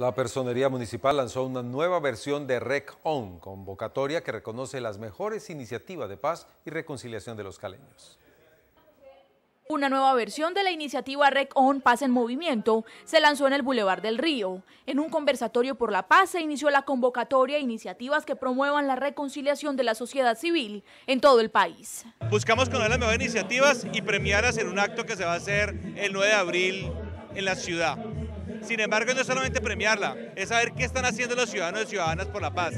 La Personería Municipal lanzó una nueva versión de Rec On, convocatoria que reconoce las mejores iniciativas de paz y reconciliación de los caleños. Una nueva versión de la iniciativa Rec On Paz en Movimiento se lanzó en el Boulevard del Río. En un conversatorio por la paz se inició la convocatoria e iniciativas que promuevan la reconciliación de la sociedad civil en todo el país. Buscamos conocer las mejores iniciativas y premiarlas en un acto que se va a hacer el 9 de abril en la ciudad. Sin embargo, no es solamente premiarla, es saber qué están haciendo los ciudadanos y ciudadanas por la paz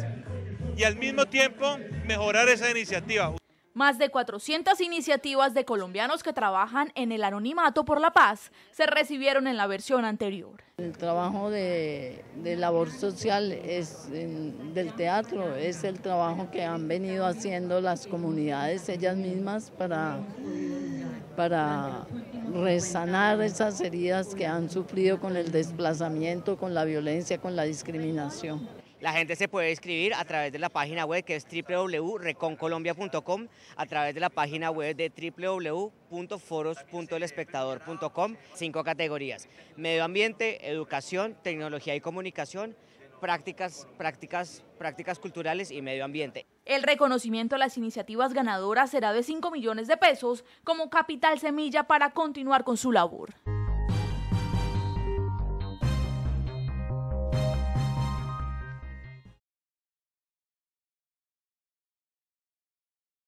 y al mismo tiempo mejorar esa iniciativa. Más de 400 iniciativas de colombianos que trabajan en el anonimato por la paz se recibieron en la versión anterior. El trabajo de, labor social es del teatro, es el trabajo que han venido haciendo las comunidades ellas mismas para, para resanar esas heridas que han sufrido con el desplazamiento, con la violencia, con la discriminación. La gente se puede escribir a través de la página web que es www.reconcolombia.com, a través de la página web de www.foros.elespectador.com, cinco categorías, medio ambiente, educación, tecnología y comunicación, prácticas, prácticas, prácticas culturales y medio ambiente. El reconocimiento a las iniciativas ganadoras será de 5 millones de pesos como capital semilla para continuar con su labor.